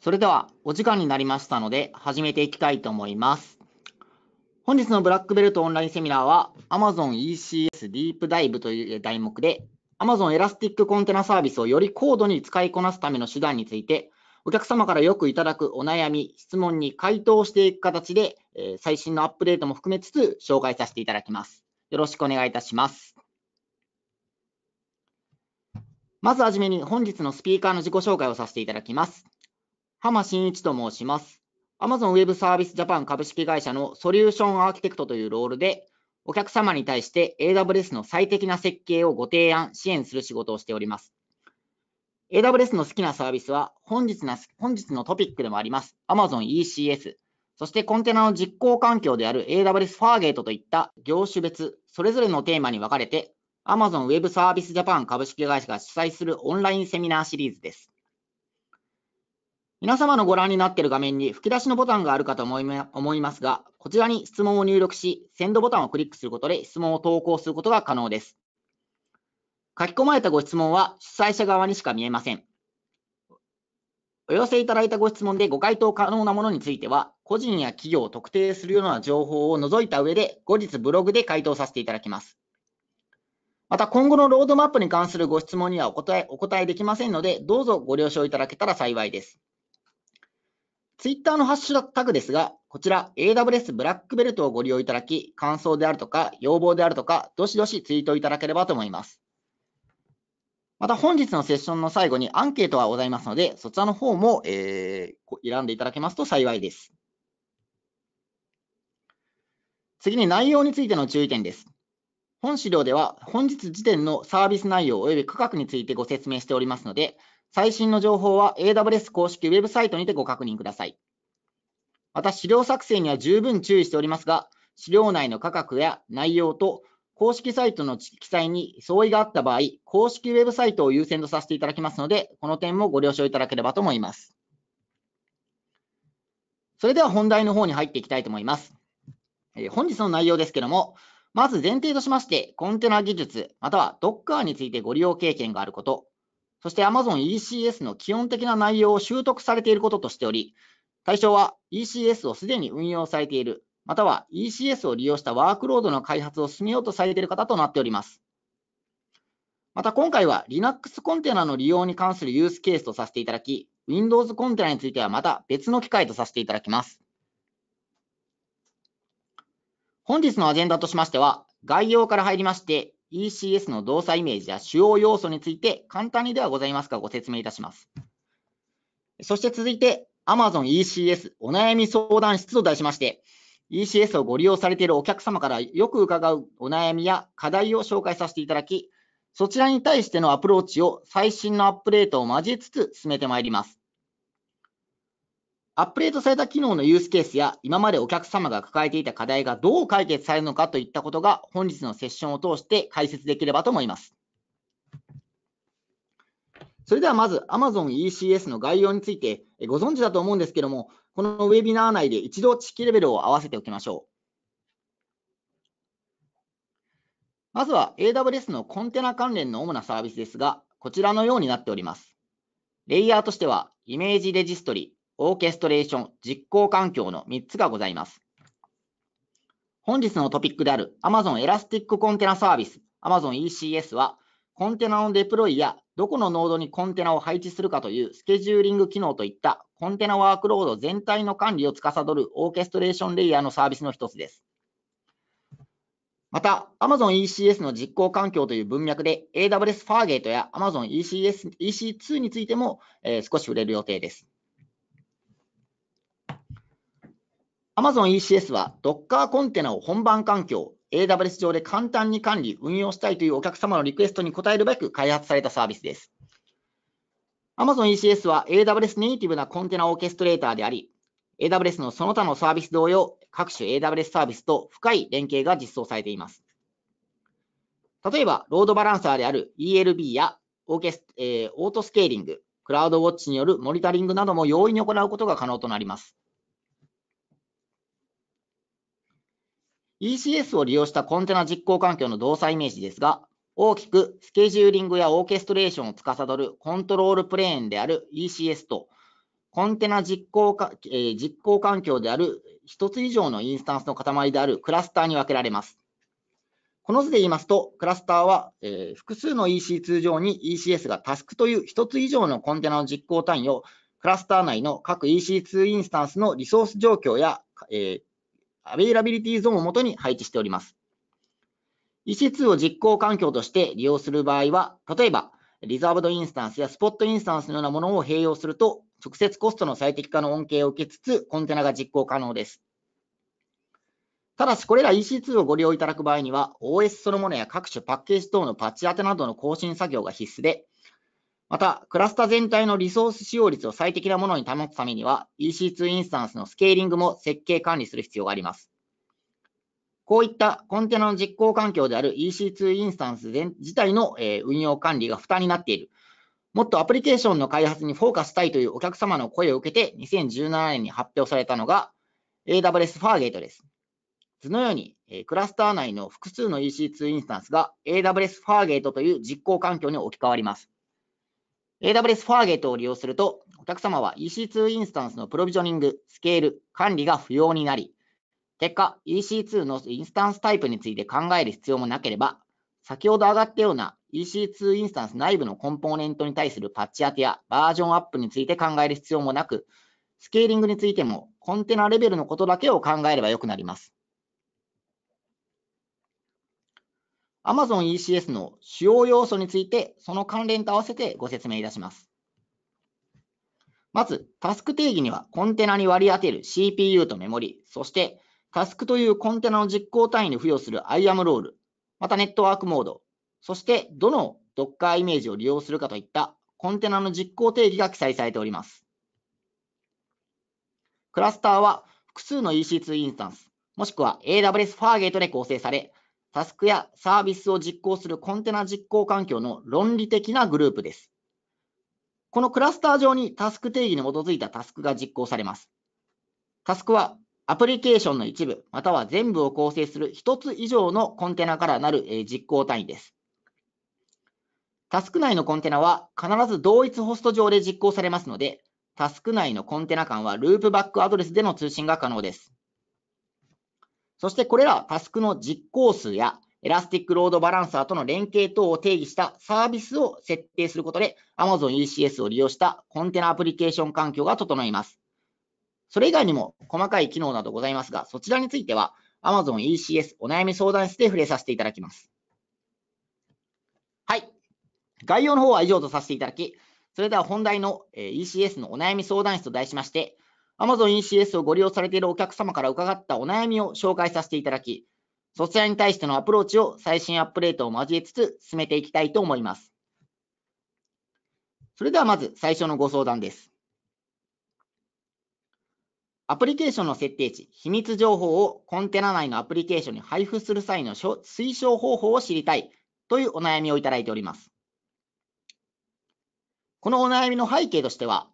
それではお時間になりましたので始めていきたいと思います。本日のブラックベルトオンラインセミナーは Amazon ECS ディープダイブという題目で Amazon エラスティックコンテナサービスをより高度に使いこなすための手段についてお客様からよくいただくお悩み、質問に回答していく形で、え最新のアップデートも含めつつ紹介させていただきます。よろしくお願いいたします。まずはじめに本日のスピーカーの自己紹介をさせていただきます。浜真一と申します。Amazon Web Service Japan 株式会社のソリューションアーキテクトというロールで、お客様に対して AWS の最適な設計をご提案、支援する仕事をしております。AWS の好きなサービスは本日の、本日のトピックでもあります Amazon ECS、そしてコンテナの実行環境である AWS Fargate といった業種別、それぞれのテーマに分かれて、Amazon Web Service Japan 株式会社が主催するオンラインセミナーシリーズです。皆様のご覧になっている画面に吹き出しのボタンがあるかと思いますが、こちらに質問を入力し、センドボタンをクリックすることで質問を投稿することが可能です。書き込まれたご質問は主催者側にしか見えません。お寄せいただいたご質問でご回答可能なものについては、個人や企業を特定するような情報を除いた上で、後日ブログで回答させていただきます。また今後のロードマップに関するご質問にはお答えお答えできませんので、どうぞご了承いただけたら幸いです。ツイッターのハッシュタグですが、こちら AWS ブラックベルトをご利用いただき、感想であるとか、要望であるとか、どしどしツイートいただければと思います。また本日のセッションの最後にアンケートがございますので、そちらの方も、えー、選んでいただけますと幸いです。次に内容についての注意点です。本資料では本日時点のサービス内容及び価格についてご説明しておりますので、最新の情報は AWS 公式ウェブサイトにてご確認ください。また、資料作成には十分注意しておりますが、資料内の価格や内容と公式サイトの記載に相違があった場合、公式ウェブサイトを優先とさせていただきますので、この点もご了承いただければと思います。それでは本題の方に入っていきたいと思います。え本日の内容ですけども、まず前提としまして、コンテナ技術、または Docker についてご利用経験があること、そして Amazon ECS の基本的な内容を習得されていることとしており、対象は ECS をすでに運用されている、または ECS を利用したワークロードの開発を進めようとされている方となっております。また今回は Linux コンテナの利用に関するユースケースとさせていただき、Windows コンテナについてはまた別の機会とさせていただきます。本日のアジェンダとしましては、概要から入りまして、ECS の動作イメージや主要要素について簡単にではございますがご説明いたします。そして続いて Amazon ECS お悩み相談室と題しまして ECS をご利用されているお客様からよく伺うお悩みや課題を紹介させていただきそちらに対してのアプローチを最新のアップデートを交えつつ進めてまいります。アップデートされた機能のユースケースや、今までお客様が抱えていた課題がどう解決されるのかといったことが、本日のセッションを通して解説できればと思います。それではまず Amazon ECS の概要についてご存知だと思うんですけども、このウェビナー内で一度知識レベルを合わせておきましょう。まずは AWS のコンテナ関連の主なサービスですが、こちらのようになっております。レイヤーとしては、イメージレジストリ、オーケストレーション、実行環境の3つがございます。本日のトピックである Amazon エラスティックコンテナサービス Amazon ECS は、コンテナのデプロイやどこのノードにコンテナを配置するかというスケジューリング機能といったコンテナワークロード全体の管理を司るオーケストレーションレイヤーのサービスの一つです。また、Amazon ECS の実行環境という文脈で AWS Fargate や Amazon ECS EC2 についても、えー、少し触れる予定です。Amazon ECS は Docker コンテナを本番環境、AWS 上で簡単に管理、運用したいというお客様のリクエストに応えるべく開発されたサービスです。Amazon ECS は AWS ネイティブなコンテナオーケストレーターであり、AWS のその他のサービス同様、各種 AWS サービスと深い連携が実装されています。例えば、ロードバランサーである ELB やオーケス、えー、オートスケーリング、クラウドウォッチによるモニタリングなども容易に行うことが可能となります。ECS を利用したコンテナ実行環境の動作イメージですが、大きくスケジューリングやオーケストレーションを司るコントロールプレーンである ECS と、コンテナ実行か、えー、実行環境である1つ以上のインスタンスの塊であるクラスターに分けられます。この図で言いますと、クラスターは、えー、複数の EC2 上に ECS がタスクという1つ以上のコンテナの実行単位をクラスター内の各 EC2 インスタンスのリソース状況や、えー、アベイラビリティゾーンをもとに配置しております。EC2 を実行環境として利用する場合は、例えば、リザーブドインスタンスやスポットインスタンスのようなものを併用すると、直接コストの最適化の恩恵を受けつつ、コンテナが実行可能です。ただし、これら EC2 をご利用いただく場合には、OS そのものや各種パッケージ等のパッチ当てなどの更新作業が必須で、また、クラスタ全体のリソース使用率を最適なものに保つためには、EC2 インスタンスのスケーリングも設計管理する必要があります。こういったコンテナの実行環境である EC2 インスタンス自体の運用管理が負担になっている。もっとアプリケーションの開発にフォーカスしたいというお客様の声を受けて、2017年に発表されたのが AWS ファーゲートです。図のように、クラスター内の複数の EC2 インスタンスが AWS ファーゲートという実行環境に置き換わります。AWS ファーゲートを利用すると、お客様は EC2 インスタンスのプロビジョニング、スケール、管理が不要になり、結果、EC2 のインスタンスタイプについて考える必要もなければ、先ほど上がったような EC2 インスタンス内部のコンポーネントに対するパッチ当てやバージョンアップについて考える必要もなく、スケーリングについてもコンテナレベルのことだけを考えればよくなります。Amazon ECS の主要要素について、その関連と合わせてご説明いたします。まず、タスク定義にはコンテナに割り当てる CPU とメモリ、そしてタスクというコンテナの実行単位に付与する IAM ロール、またネットワークモード、そしてどの Docker イメージを利用するかといったコンテナの実行定義が記載されております。クラスターは複数の EC2 インスタンス、もしくは AWS ファーゲートで構成され、タスクやサービスを実行するコンテナ実行環境の論理的なグループです。このクラスター上にタスク定義に基づいたタスクが実行されます。タスクはアプリケーションの一部、または全部を構成する1つ以上のコンテナからなる実行単位です。タスク内のコンテナは必ず同一ホスト上で実行されますので、タスク内のコンテナ間はループバックアドレスでの通信が可能です。そしてこれらタスクの実行数やエラスティックロードバランサーとの連携等を定義したサービスを設定することで Amazon ECS を利用したコンテナアプリケーション環境が整います。それ以外にも細かい機能などございますが、そちらについては Amazon ECS お悩み相談室で触れさせていただきます。はい。概要の方は以上とさせていただき、それでは本題の ECS のお悩み相談室と題しまして、Amazon ECS をご利用されているお客様から伺ったお悩みを紹介させていただき、そちらに対してのアプローチを最新アップデートを交えつつ進めていきたいと思います。それではまず最初のご相談です。アプリケーションの設定値、秘密情報をコンテナ内のアプリケーションに配布する際の推奨方法を知りたいというお悩みをいただいております。このお悩みの背景としては、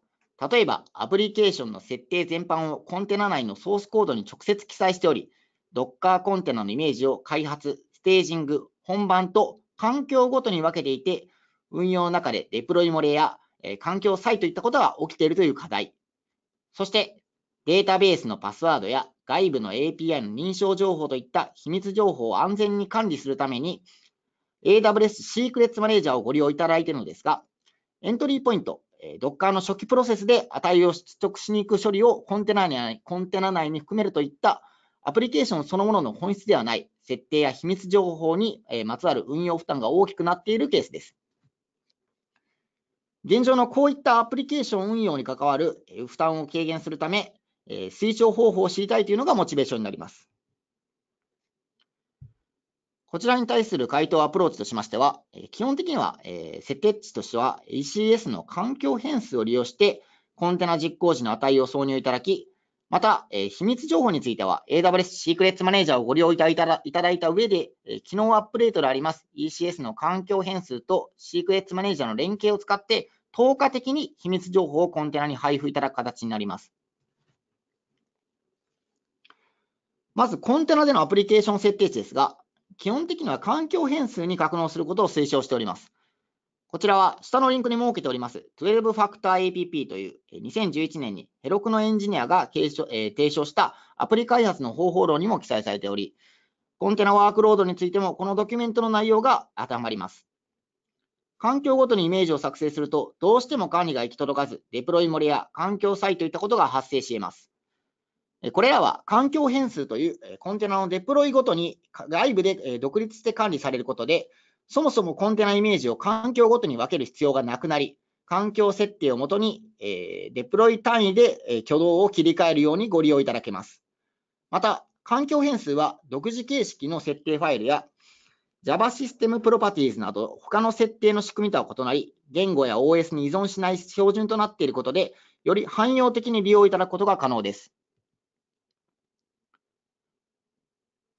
例えば、アプリケーションの設定全般をコンテナ内のソースコードに直接記載しており、Docker コンテナのイメージを開発、ステージング、本番と環境ごとに分けていて、運用の中でデプロイ漏れや、え環境差異といったことが起きているという課題。そして、データベースのパスワードや外部の API の認証情報といった秘密情報を安全に管理するために、AWS シークレッツマネージャーをご利用いただいているのですが、エントリーポイント、え Docker の初期プロセスで値を出力しに行く処理をコンテナ内コンテナ内に含めるといったアプリケーションそのものの本質ではない設定や秘密情報に、えまつわる運用負担が大きくなっているケースです。現状のこういったアプリケーション運用に関わる負担を軽減するため、推奨方法を知りたいというのがモチベーションになります。こちらに対する回答アプローチとしましては、基本的には、え設定値としては ECS の環境変数を利用して、コンテナ実行時の値を挿入いただき、また、え秘密情報については AWS シークレットマネージャーをご利用いただいた上で、え機能アップデートであります ECS の環境変数とシークレットマネージャーの連携を使って、透過的に秘密情報をコンテナに配布いただく形になります。まず、コンテナでのアプリケーション設定値ですが、基本的には環境変数に格納することを推奨しております。こちらは下のリンクに設けております、12ファクター APP という2011年にヘロクのエンジニアが提唱,、え提唱したアプリ開発の方法論にも記載されており、コンテナワークロードについてもこのドキュメントの内容が当てはまります。環境ごとにイメージを作成すると、どうしても管理が行き届かず、デプロイ漏れや環境差異といったことが発生し得ます。これらは環境変数というコンテナのデプロイごとに外部で独立して管理されることで、そもそもコンテナイメージを環境ごとに分ける必要がなくなり、環境設定をもとにデプロイ単位で挙動を切り替えるようにご利用いただけます。また、環境変数は独自形式の設定ファイルや Java システムプロパティーズなど他の設定の仕組みとは異なり、言語や OS に依存しない標準となっていることで、より汎用的に利用いただくことが可能です。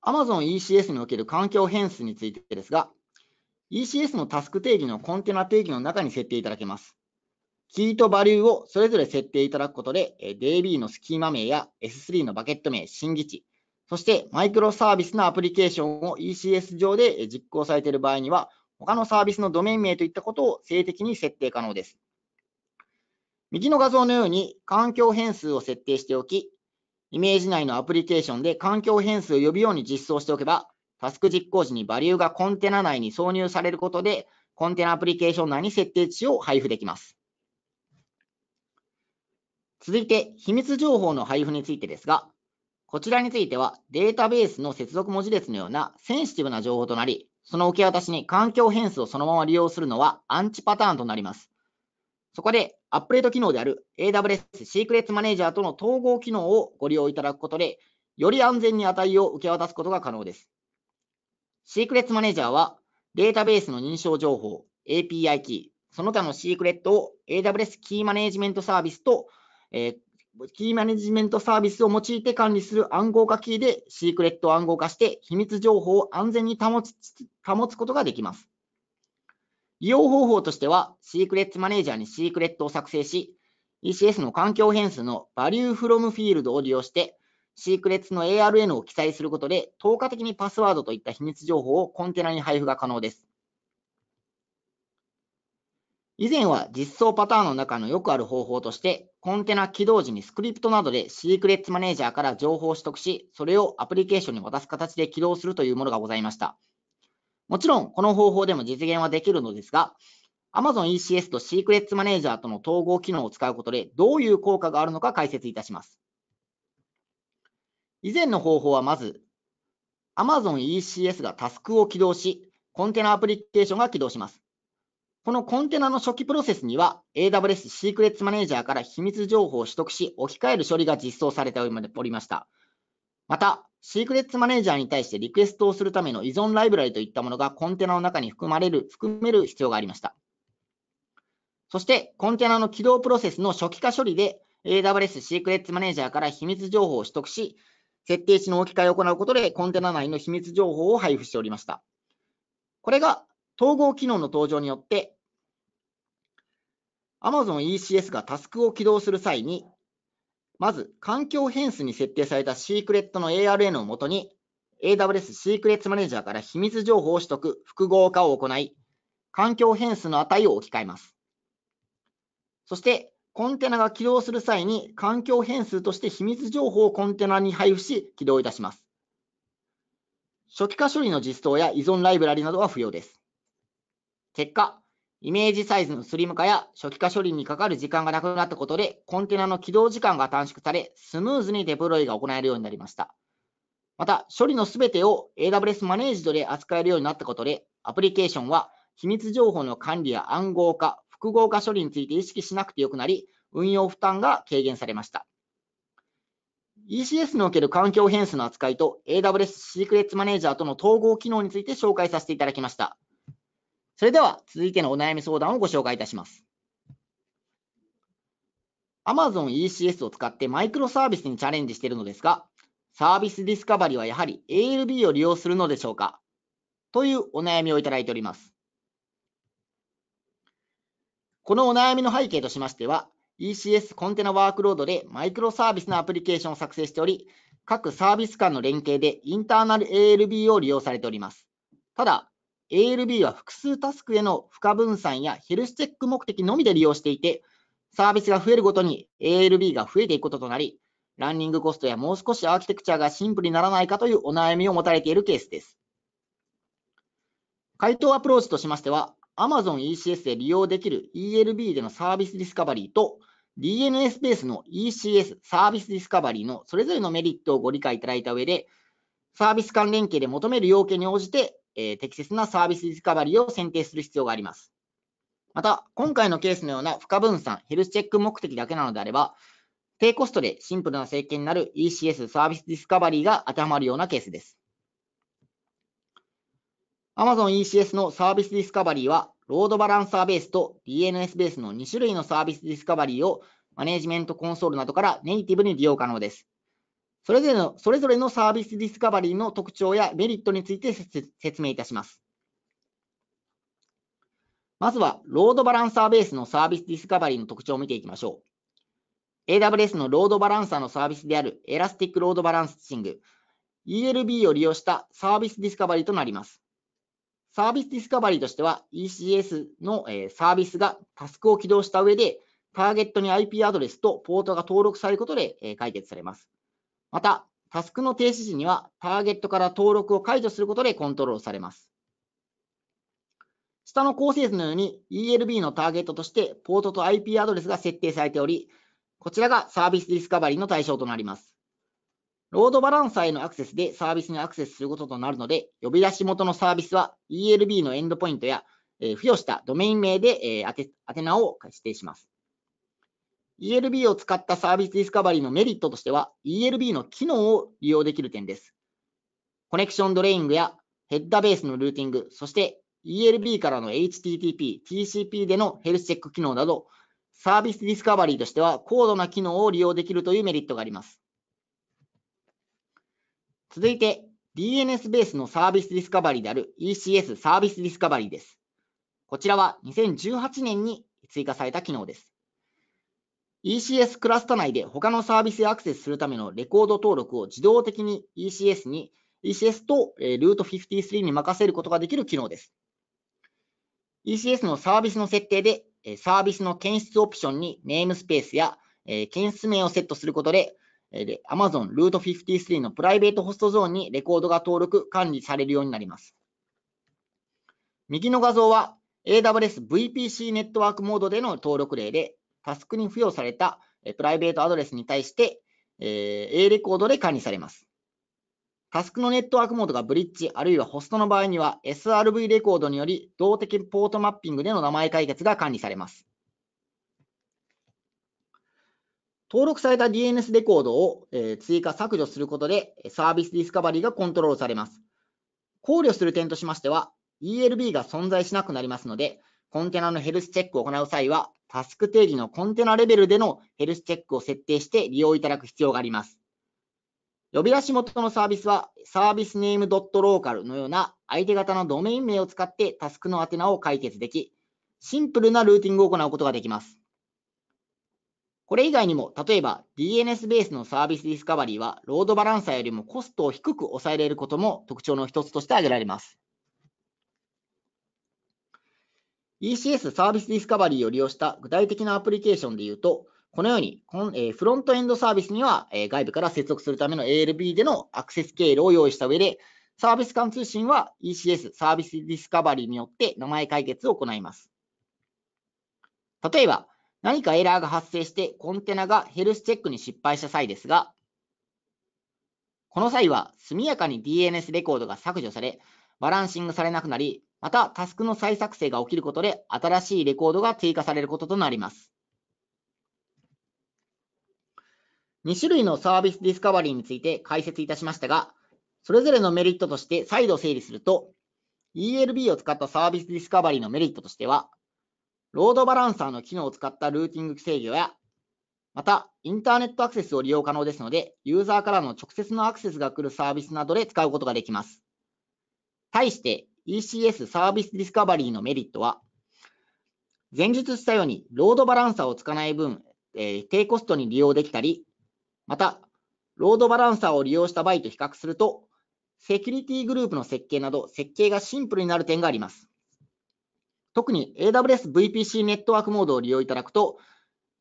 Amazon ECS における環境変数についてですが、ECS のタスク定義のコンテナ定義の中に設定いただけます。キーとバリューをそれぞれ設定いただくことで、DB のスキーマ名や S3 のバケット名、新基地、そしてマイクロサービスのアプリケーションを ECS 上で実行されている場合には、他のサービスのドメイン名といったことを静的に設定可能です。右の画像のように環境変数を設定しておき、イメージ内のアプリケーションで環境変数を呼ぶように実装しておけば、タスク実行時にバリューがコンテナ内に挿入されることで、コンテナアプリケーション内に設定値を配布できます。続いて、秘密情報の配布についてですが、こちらについてはデータベースの接続文字列のようなセンシティブな情報となり、その受け渡しに環境変数をそのまま利用するのはアンチパターンとなります。そこで、アップデート機能である AWS シークレットマネージャーとの統合機能をご利用いただくことで、より安全に値を受け渡すことが可能です。シークレットマネージャーは、データベースの認証情報、API キー、その他のシークレットを AWS キーマネージメントサービスと、えー、キーマネジメントサービスを用いて管理する暗号化キーでシークレットを暗号化して秘密情報を安全に保つ保つことができます。利用方法としては、シークレットマネージャーにシークレットを作成し、ECS の環境変数の ValueFrom フィールドを利用して、シークレットの ARN を記載することで、透過的にパスワードといった秘密情報をコンテナに配布が可能です。以前は実装パターンの中のよくある方法として、コンテナ起動時にスクリプトなどでシークレットマネージャーから情報を取得し、それをアプリケーションに渡す形で起動するというものがございました。もちろん、この方法でも実現はできるのですが、Amazon ECS と Secrets マネージャーとの統合機能を使うことで、どういう効果があるのか解説いたします。以前の方法はまず、Amazon ECS がタスクを起動し、コンテナアプリケーションが起動します。このコンテナの初期プロセスには AWS Secrets Manager から秘密情報を取得し、置き換える処理が実装されておりました。また、シークレッツマネージャーに対してリクエストをするための依存ライブラリといったものがコンテナの中に含まれる、含める必要がありました。そして、コンテナの起動プロセスの初期化処理で AWS シークレッツマネージャーから秘密情報を取得し、設定値の置き換えを行うことでコンテナ内の秘密情報を配布しておりました。これが統合機能の登場によって、Amazon ECS がタスクを起動する際にまず、環境変数に設定されたシークレットの ARN をもとに、AWS シークレットマネージャーから秘密情報を取得、複合化を行い、環境変数の値を置き換えます。そして、コンテナが起動する際に、環境変数として秘密情報をコンテナに配布し、起動いたします。初期化処理の実装や依存ライブラリなどは不要です。結果、イメージサイズのスリム化や初期化処理にかかる時間がなくなったことで、コンテナの起動時間が短縮され、スムーズにデプロイが行えるようになりました。また、処理のすべてを AWS マネージドで扱えるようになったことで、アプリケーションは秘密情報の管理や暗号化、複合化処理について意識しなくてよくなり、運用負担が軽減されました。ECS における環境変数の扱いと AWS シークレッツマネージャーとの統合機能について紹介させていただきました。それでは続いてのお悩み相談をご紹介いたします。Amazon ECS を使ってマイクロサービスにチャレンジしているのですが、サービスディスカバリーはやはり ALB を利用するのでしょうかというお悩みをいただいております。このお悩みの背景としましては、ECS コンテナワークロードでマイクロサービスのアプリケーションを作成しており、各サービス間の連携でインターナル ALB を利用されております。ただ、ALB は複数タスクへの負荷分散やヘルスチェック目的のみで利用していて、サービスが増えるごとに ALB が増えていくこととなり、ランニングコストやもう少しアーキテクチャがシンプルにならないかというお悩みを持たれているケースです。回答アプローチとしましては、Amazon ECS で利用できる ELB でのサービスディスカバリーと DNS ベースの ECS サービスディスカバリーのそれぞれのメリットをご理解いただいた上で、サービス間連携で求める要件に応じてえ適切なサービスディスカバリーを選定する必要があります。また、今回のケースのような不可分散、ヘルスチェック目的だけなのであれば、低コストでシンプルな政権になる ECS サービスディスカバリーが当てはまるようなケースです。Amazon ECS のサービスディスカバリーは、ロードバランサーベースと DNS ベースの2種類のサービスディスカバリーをマネジメントコンソールなどからネイティブに利用可能です。それぞれのそれぞれのサービスディスカバリーの特徴やメリットについて説明いたします。まずは、ロードバランサーベースのサービスディスカバリーの特徴を見ていきましょう。AWS のロードバランサーのサービスであるエラスティックロードバランシング、ELB を利用したサービスディスカバリーとなります。サービスディスカバリーとしては ECS のサービスがタスクを起動した上でターゲットに IP アドレスとポートが登録されることで解決されます。また、タスクの停止時にはターゲットから登録を解除することでコントロールされます。下の構成図のように ELB のターゲットとしてポートと IP アドレスが設定されており、こちらがサービスディスカバリーの対象となります。ロードバランサーへのアクセスでサービスにアクセスすることとなるので、呼び出し元のサービスは ELB のエンドポイントや、え付与したドメイン名で、え宛名を指定します。ELB を使ったサービスディスカバリーのメリットとしては、ELB の機能を利用できる点です。コネクションドレイングやヘッダベースのルーティング、そして ELB からの HTTP、TCP でのヘルスチェック機能など、サービスディスカバリーとしては高度な機能を利用できるというメリットがあります。続いて、DNS ベースのサービスディスカバリーである ECS サービスディスカバリーです。こちらは2018年に追加された機能です。ECS クラスタ内で他のサービスへアクセスするためのレコード登録を自動的に ECS に ECS と Root53 に任せることができる機能です。ECS のサービスの設定で、サービスの検出オプションにネームスペースや検出名をセットすることで、Amazon Root53 のプライベートホストゾーンにレコードが登録、管理されるようになります。右の画像は AWS VPC ネットワークモードでの登録例で、タスクに付与されたプライベートアドレスに対して、え A レコードで管理されます。タスクのネットワークモードがブリッジあるいはホストの場合には SRV レコードにより動的ポートマッピングでの名前解決が管理されます。登録された DNS レコードを追加削除することでサービスディスカバリーがコントロールされます。考慮する点としましては ELB が存在しなくなりますのでコンテナのヘルスチェックを行う際はタスク定義のコンテナレベルでのヘルスチェックを設定して利用いただく必要があります。呼び出し元のサービスは、サービスネームドットローカルのような相手方のドメイン名を使ってタスクの宛名を解決でき、シンプルなルーティングを行うことができます。これ以外にも、例えば DNS ベースのサービスディスカバリーは、ロードバランサーよりもコストを低く抑えられることも特徴の一つとして挙げられます。ECS サービスディスカバリーを利用した具体的なアプリケーションで言うと、このように、えフロントエンドサービスには、え外部から接続するための ALB でのアクセス経路を用意した上で、サービス間通信は ECS サービスディスカバリーによって名前解決を行います。例えば、何かエラーが発生してコンテナがヘルスチェックに失敗した際ですが、この際は速やかに DNS レコードが削除され、バランシングされなくなり、また、タスクの再作成が起きることで、新しいレコードが追加されることとなります。2種類のサービスディスカバリーについて解説いたしましたが、それぞれのメリットとして再度整理すると、ELB を使ったサービスディスカバリーのメリットとしては、ロードバランサーの機能を使ったルーティング制御や、また、インターネットアクセスを利用可能ですので、ユーザーからの直接のアクセスが来るサービスなどで使うことができます。対して、ECS サービスディスカバリーのメリットは、前述したように、ロードバランサーを使わない分、えー、低コストに利用できたり、また、ロードバランサーを利用した場合と比較すると、セキュリティグループの設計など、設計がシンプルになる点があります。特に AWS VPC ネットワークモードを利用いただくと、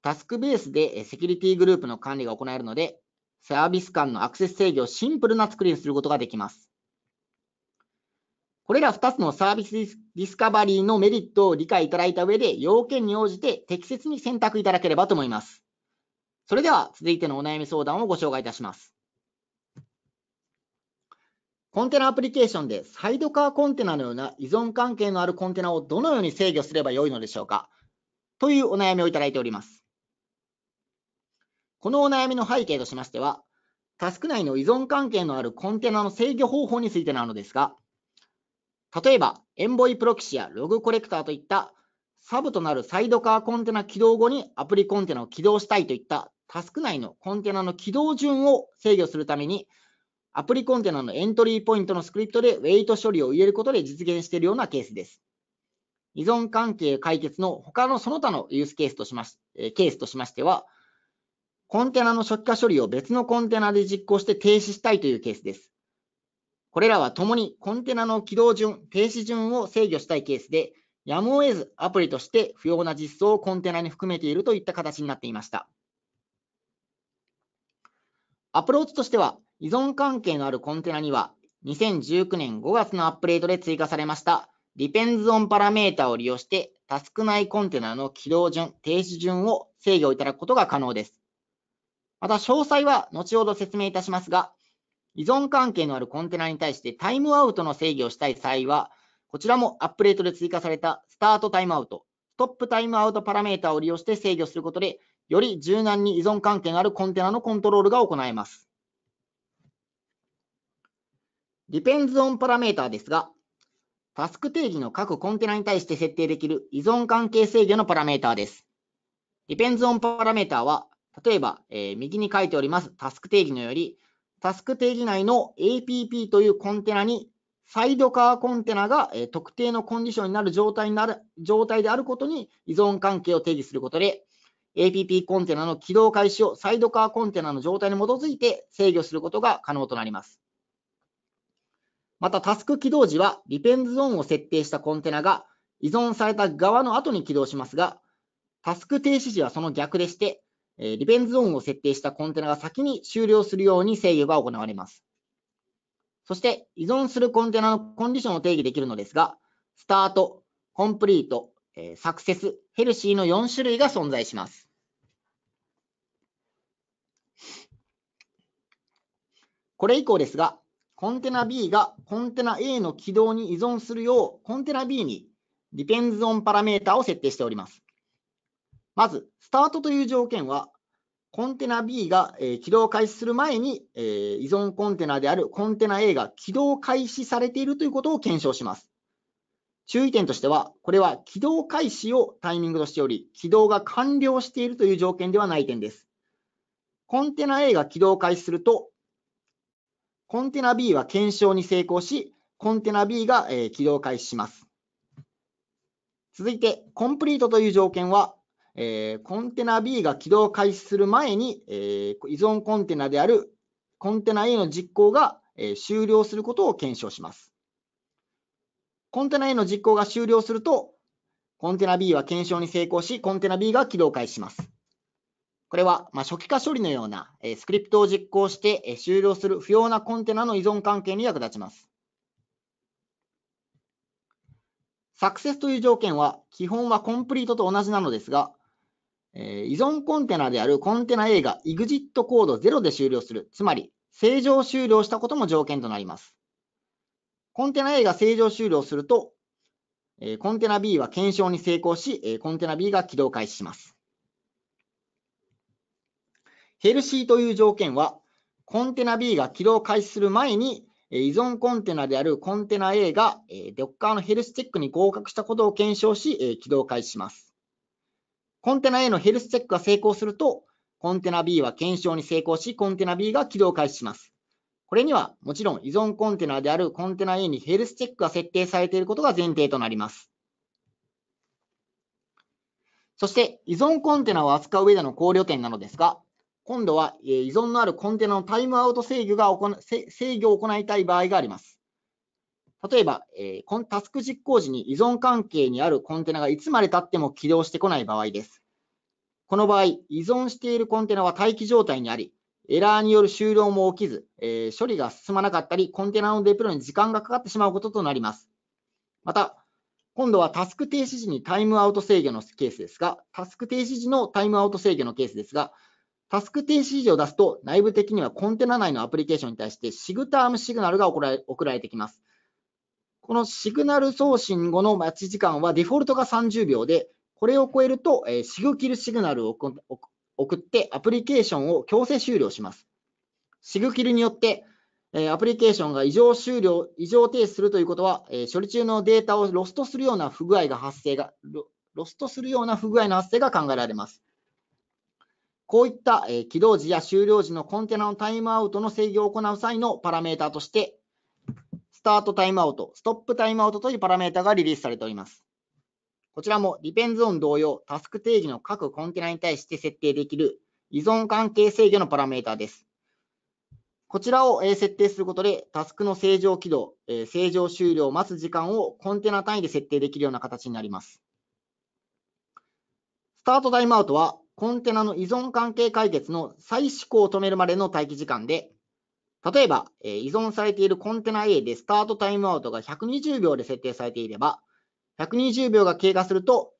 タスクベースでセキュリティグループの管理が行えるので、サービス間のアクセス制御をシンプルな作りにすることができます。これら2つのサービスディスカバリーのメリットを理解いただいた上で、要件に応じて適切に選択いただければと思います。それでは続いてのお悩み相談をご紹介いたします。コンテナアプリケーションでサイドカーコンテナのような依存関係のあるコンテナをどのように制御すればよいのでしょうかというお悩みをいただいております。このお悩みの背景としましては、タスク内の依存関係のあるコンテナの制御方法についてなのですが、例えば、エンボイプロキシやログコレクターといったサブとなるサイドカーコンテナ起動後にアプリコンテナを起動したいといったタスク内のコンテナの起動順を制御するために、アプリコンテナのエントリーポイントのスクリプトでウェイト処理を入れることで実現しているようなケースです。依存関係解決の他のその他のユースケースとしましケースとしましては、コンテナの初期化処理を別のコンテナで実行して停止したいというケースです。これらはともにコンテナの起動順、停止順を制御したいケースで、やむを得ずアプリとして不要な実装をコンテナに含めているといった形になっていました。アプローチとしては、依存関係のあるコンテナには、2019年5月のアップデートで追加されました Depends on Parameter を利用して、タスク内コンテナの起動順、停止順を制御いただくことが可能です。また、詳細は後ほど説明いたしますが、依存関係のあるコンテナに対してタイムアウトの制御をしたい際は、こちらもアップデートで追加されたスタートタイムアウト、ストップタイムアウトパラメータを利用して制御することで、より柔軟に依存関係のあるコンテナのコントロールが行えます。Depends on パラメータですが、タスク定義の各コンテナに対して設定できる依存関係制御のパラメータです。Depends on パラメータは、例えば、えー、右に書いておりますタスク定義のより、タスク定義内の APP というコンテナに、サイドカーコンテナが特定のコンディションになる状態になる状態であることに依存関係を定義することで、APP コンテナの起動開始をサイドカーコンテナの状態に基づいて制御することが可能となります。また、タスク起動時は、ディペンズゾーンを設定したコンテナが依存された側の後に起動しますが、タスク停止時はその逆でして、えリベンズオンを設定したコンテナが先に終了するように制御が行われます。そして、依存するコンテナのコンディションを定義できるのですが、スタート、コンプリート、えサクセス、ヘルシーの4種類が存在します。これ以降ですが、コンテナ B がコンテナ A の起動に依存するよう、コンテナ B にディペンズオンパラメータを設定しております。まず、スタートという条件は、コンテナ B が、起動開始する前に、依存コンテナであるコンテナ A が起動開始されているということを検証します。注意点としては、これは起動開始をタイミングとしており、起動が完了しているという条件ではない点です。コンテナ A が起動開始すると、コンテナ B は検証に成功し、コンテナ B が、起動開始します。続いて、コンプリートという条件は、えー、コンテナ B が起動開始する前に、えー、依存コンテナであるコンテナ A の実行が、えー、終了することを検証します。コンテナ A の実行が終了すると、コンテナ B は検証に成功し、コンテナ B が起動開始します。これは、まあ、初期化処理のような、えー、スクリプトを実行して、えー、終了する不要なコンテナの依存関係に役立ちます。サクセスという条件は、基本はコンプリートと同じなのですが、え依存コンテナであるコンテナ A が EXIT コード0で終了する。つまり、正常終了したことも条件となります。コンテナ A が正常終了すると、えコンテナ B は検証に成功し、えコンテナ B が起動開始します。ヘルシーという条件は、コンテナ B が起動開始する前に、依存コンテナであるコンテナ A が Docker のヘルスチェックに合格したことを検証し、起動開始します。コンテナ A のヘルスチェックが成功すると、コンテナ B は検証に成功し、コンテナ B が起動開始します。これには、もちろん依存コンテナであるコンテナ A にヘルスチェックが設定されていることが前提となります。そして、依存コンテナを扱う上での考慮点なのですが、今度は依存のあるコンテナのタイムアウト制御が行制御を行いたい場合があります。例えば、えこのタスク実行時に依存関係にあるコンテナがいつまで経っても起動してこない場合です。この場合、依存しているコンテナは待機状態にあり、エラーによる終了も起きず、え処理が進まなかったり、コンテナのデプロイに時間がかかってしまうこととなります。また、今度はタスク停止時にタイムアウト制御のケースですが、タスク停止時のタイムアウト制御のケースですが、タスク停止時を出すと、内部的にはコンテナ内のアプリケーションに対してシグタームシグナルが送られてきます。このシグナル送信後の待ち時間はデフォルトが30秒で、これを超えると、えー、シグキルシグナルを送ってアプリケーションを強制終了します。シグキルによって、えアプリケーションが異常終了、異常停止するということは、え処理中のデータをロストするような不具合が発生が、ロストするような不具合の発生が考えられます。こういった、え起動時や終了時のコンテナのタイムアウトの制御を行う際のパラメータとして、タートタイムアウト、ストップタイムアウトというパラメータがリリースされております。こちらも DependsOn 同様、タスク定義の各コンテナに対して設定できる依存関係制御のパラメータです。こちらを設定することで、タスクの正常起動、正常終了を待つ時間をコンテナ単位で設定できるような形になります。スタートタイムアウトは、コンテナの依存関係解決の再試行を止めるまでの待機時間で、例えば、え依存されているコンテナ A でスタートタイムアウトが120秒で設定されていれば、120秒が経過すると、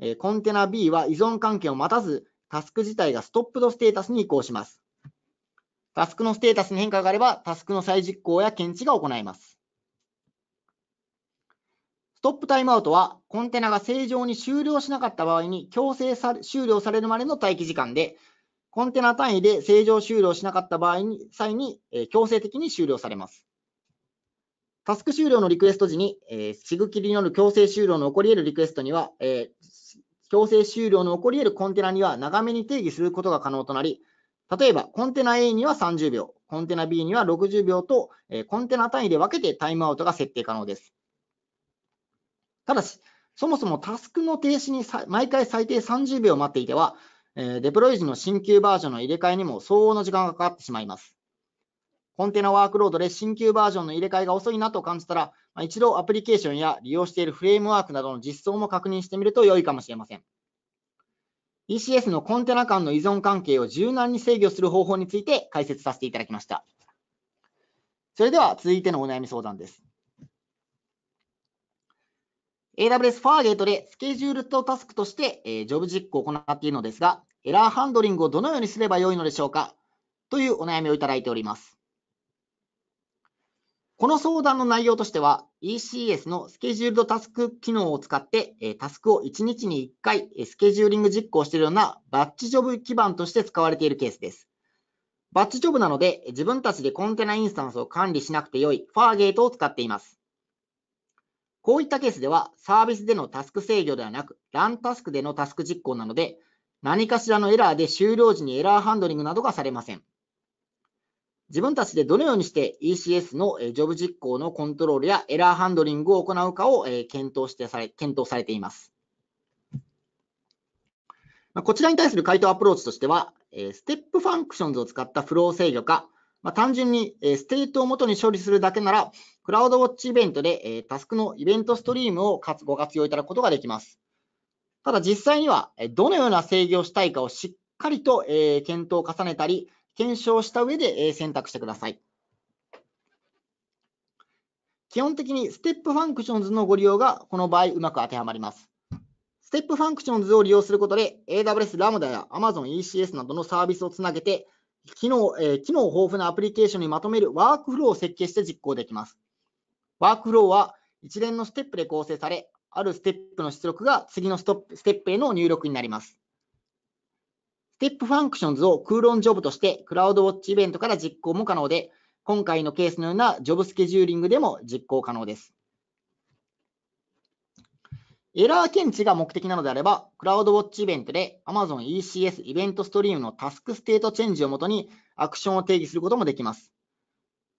えコンテナ B は依存関係を待たず、タスク自体がストップドステータスに移行します。タスクのステータスに変化があれば、タスクの再実行や検知が行えます。ストップタイムアウトは、コンテナが正常に終了しなかった場合に強制さ終了されるまでの待機時間で、コンテナ単位で正常終了しなかった場合に際に、え強制的に終了されます。タスク終了のリクエスト時に、えー、シグによる強制終了の起こり得るリクエストには、え強制終了の起こり得るコンテナには長めに定義することが可能となり、例えばコンテナ A には30秒、コンテナ B には60秒と、えコンテナ単位で分けてタイムアウトが設定可能です。ただし、そもそもタスクの停止に毎回最低30秒待っていては、えデプロイ時の新旧バージョンの入れ替えにも相応の時間がかかってしまいます。コンテナワークロードで新旧バージョンの入れ替えが遅いなと感じたら、一度アプリケーションや利用しているフレームワークなどの実装も確認してみると良いかもしれません。ECS のコンテナ間の依存関係を柔軟に制御する方法について解説させていただきました。それでは続いてのお悩み相談です。AWS Fargate でスケジュールとタスクとして、えジョブ実行を行っているのですが、エラーハンドリングをどのようにすればよいのでしょうかというお悩みをいただいております。この相談の内容としては、ECS のスケジュールドタスク機能を使って、タスクを1日に1回スケジューリング実行しているようなバッチジョブ基盤として使われているケースです。バッチジョブなので、自分たちでコンテナインスタンスを管理しなくてよいファーゲートを使っています。こういったケースでは、サービスでのタスク制御ではなく、ランタスクでのタスク実行なので、何かしらのエラーで終了時にエラーハンドリングなどがされません。自分たちでどのようにして ECS のジョブ実行のコントロールやエラーハンドリングを行うかを検討してされ検討されています。こちらに対する回答アプローチとしては、ステップファンクションズを使ったフロー制御か、ま単純にステートを元に処理するだけなら、クラウドウォッチイベントでタスクのイベントストリームをご活用いただくことができます。ただ実際には、どのような制御をしたいかをしっかりと、え検討を重ねたり、検証した上で、え選択してください。基本的にステップファンクションズのご利用がこの場合うまく当てはまります。ステップファンクションズを利用することで AWS ラムダや Amazon ECS などのサービスをつなげて機能、えー、機能豊富なアプリケーションにまとめるワークフローを設計して実行できます。ワークフローは一連のステップで構成されあるステップの出力が次のストップステップへの入力になります。ステップファンクションズを空論ジョブとして、クラウドウォッチイベントから実行も可能で、今回のケースのようなジョブスケジューリングでも実行可能です。エラー検知が目的なのであれば、クラウドウォッチイベントで Amazon ECS イベントストリームのタスクステートチェンジをもとにアクションを定義することもできます。